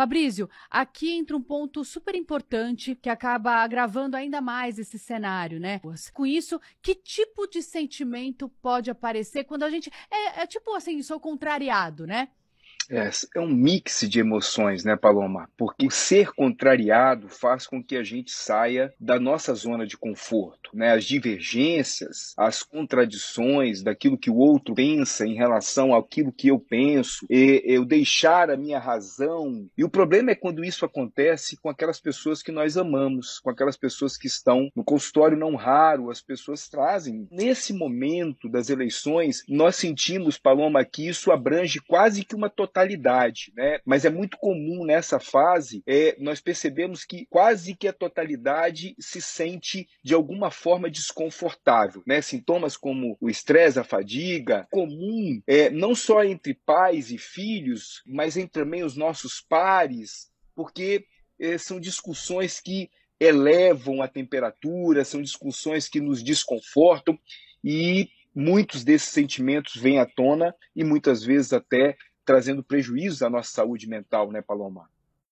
Fabrício, aqui entra um ponto super importante que acaba agravando ainda mais esse cenário, né? Com isso, que tipo de sentimento pode aparecer quando a gente. É, é tipo assim, sou contrariado, né? É, é um mix de emoções, né, Paloma? Porque o ser contrariado faz com que a gente saia da nossa zona de conforto, né? As divergências, as contradições daquilo que o outro pensa em relação àquilo que eu penso, e, eu deixar a minha razão. E o problema é quando isso acontece com aquelas pessoas que nós amamos, com aquelas pessoas que estão no consultório não raro, as pessoas trazem. Nesse momento das eleições, nós sentimos, Paloma, que isso abrange quase que uma totalidade totalidade, né? Mas é muito comum nessa fase é, nós percebemos que quase que a totalidade se sente de alguma forma desconfortável, né? Sintomas como o estresse, a fadiga, comum é, não só entre pais e filhos, mas entre também os nossos pares, porque é, são discussões que elevam a temperatura, são discussões que nos desconfortam e muitos desses sentimentos vêm à tona e muitas vezes até trazendo prejuízos à nossa saúde mental, né, Paloma?